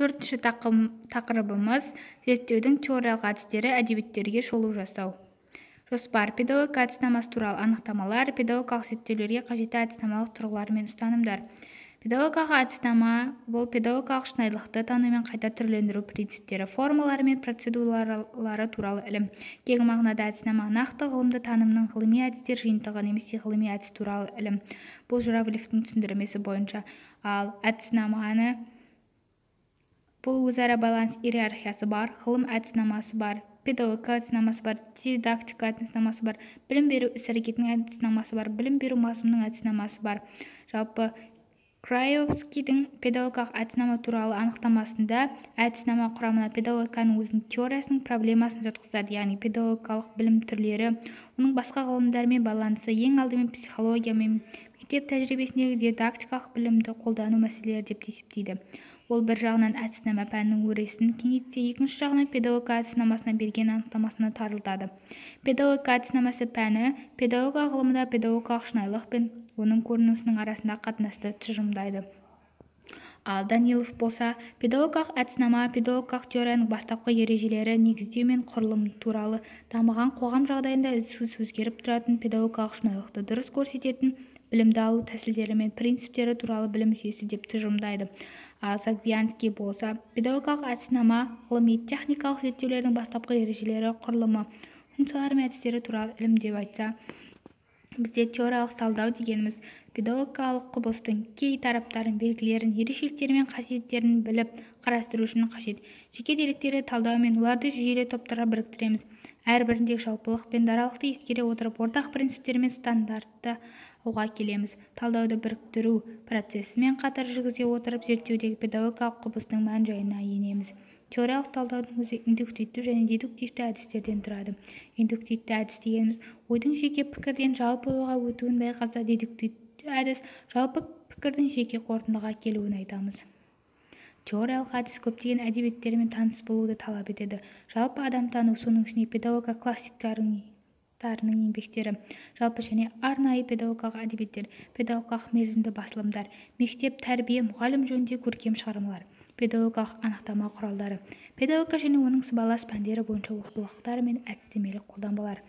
төртінші тақырыбымыз зерттеудің теориялық әдістері әдебиеттерге шолу жасау жоспар педагогика әдіснамасы туралы анықтамалар педагогикалық зерттеулерге қажетті әдіснамалық тұрғылар мен ұстанымдар педагогикалық әдіснама бұл педагогикалық шынайылықты тану мен қайта түрлендіру принциптері формалары мен процедуралары туралы ілім кең мағынада әдіснама нақты ғылымды танымның ғылыми әдістер жиынтығы немесе ғылыми әдіс туралы ілім бұл журавлевтің түсіндірмесі бойынша ал әдіснаманы бұл өзара байланыс иерархиясы бар ғылым әдіснамасы бар педагогика әдіснамасы бар дидактика әдіснамасы бар білім беру іс-әрекетінің әдіснамасы бар білім беру мазмұнының әдіснамасы бар жалпы краевскийдің педагогикалық әдіснама туралы анықтамасында әдіснама құрамына педагогиканың өзінің теориясының проблемасын жатқызады яғни педагогикалық білім түрлері оның басқа ғылымдармен байланысы ең алдымен психология мен мектеп тәжірибесіндегі дидактикалық білімді қолдану мәселелері деп есептейді ол бір жағынан әдіснама пәнінің өресін кеңейтсе екінші жағынан педагогика әдіснамасына берген анықтамасына тарылтады педагогика әдіснамасы пәні педагогика ғылымында педагогикалық шынайылық пен оның көрінісінің арасындағы қатынасты тұжырымдайды ал данилов болса педагогикалық әдіснама педагогикалық теорияның бастапқы ережелері негіздеу мен құрылым туралы дамыған қоғам жағдайында үздіксіз өзгеріп тұратын педагогикалық шынайылықты дұрыс көрсететін білімді алу тәсілдері мен принциптері туралы білім жүйесі деп тұжырымдайды заквианский болса педагогикалық әдіснама ғылыми-техникалық зерттеулердің бастапқы ережелері құрылымы функциялары мен әдістері туралы ілім деп айтса бізде теориялық талдау дегеніміз педагогикалық құбылыстың кей тараптарын белгілерін ерекшеліктері мен қасиеттерін біліп қарастыру үшін қажет жеке деректерді мен оларды жүйелі топтарға біріктіреміз әрбіріндегі жалпылық пен даралықты ескере отырып ортақ принциптер мен стандартты оға келеміз талдауды біріктіру процесімен қатар жүргізе отырып зерттеудегі педагогикалық құбылыстың мән-жайына енеміз теориялық талдаудың өзі индуктивті және дедуктивті әдістерден тұрады индуктивті әдіс дегеніміз ойдың жеке пікірден жалпы ойға өтуін байқаса дедуктивті әдіс жалпы пікірдің жеке қорытындыға келуін айтамыз теориялық әдіс көптеген әдебиеттермен таныс болуды талап етеді жалпы адамтану соның ішінде педагогика классиктарының авторларының еңбектері жалпы және арнайы педагогикалық әдебиеттер педагогикалық мерзімді басылымдар мектеп тәрбие мұғалім жөнінде көркем шығармалар педагогикалық анықтама құралдары педагогика және оның сыбайлас пәндері бойынша оқулықтар мен әдістемелік қолданбалар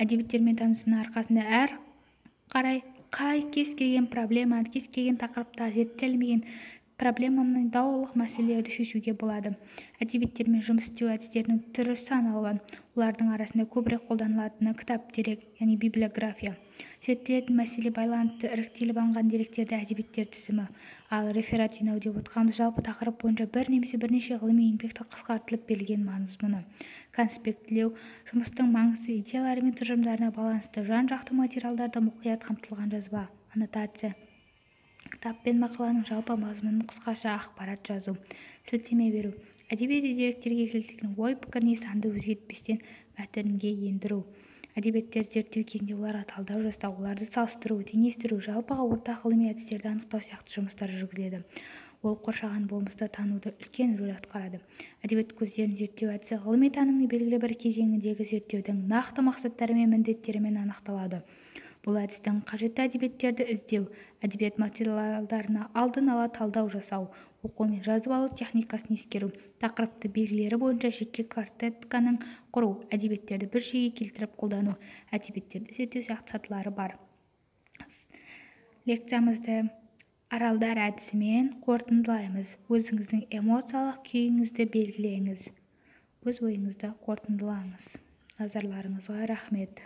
әдебиеттермен танысудың арқасында әр қарай қай кез келген проблеманы кез келген тақырыпта зерттелмеген проблеманы даулық мәселелерді шешуге болады әдебиеттермен жұмыс істеу әдістерінің түрі сан алуан олардың арасында көбірек қолданылатыны кітап дерек яғни библиография зерттелетін мәселе байланысты іріктеліп алынған деректерді әдебиеттер тізімі ал реферат жинау деп отырғанымыз жалпы тақырып бойынша бір немесе бірнеше ғылыми еңбекті қысқартылып берілген мазмұны конспектілеу жұмыстың маңызды идеялары мен тұжырымдарына байланысты жан-жақты материалдарда мұқият қамтылған жазба аннотация кітап пен мақаланың жалпы мазмұнын қысқаша ақпарат жазу сілтеме беру әдебиет деректерге келтірген ой-пікіріне санды өзгертпестен мәтінге ендіру әдебиеттерді зерттеу кезінде оларға талдау жасау оларды салыстыру теңестіру жалпыға ортақ ғылыми әдістерді анықтау сияқты жұмыстар жүргізіледі ол қоршаған болмысты тануда үлкен рөл атқарады әдебиет көздерін зерттеу әдісі ғылыми танымның белгілі бір кезеңіндегі зерттеудің нақты мақсаттары мен міндеттерімен анықталады бұл әдістің қажетті әдебиеттерді іздеу әдебиет материалдарына алдын ала талдау жасау оқу мен жазып алу техникасын ескеру тақырыпты белгілері бойынша жеке картетканың құру әдебиеттерді бір жүйеге келтіріп қолдану әдебиеттерді зерттеу сатылары бар лекциямызды аралдар әдісімен қорытындылаймыз өзіңіздің эмоциялық күйіңізді белгілеңіз өз ойыңызды қорытындылаңыз назарларыңызға рахмет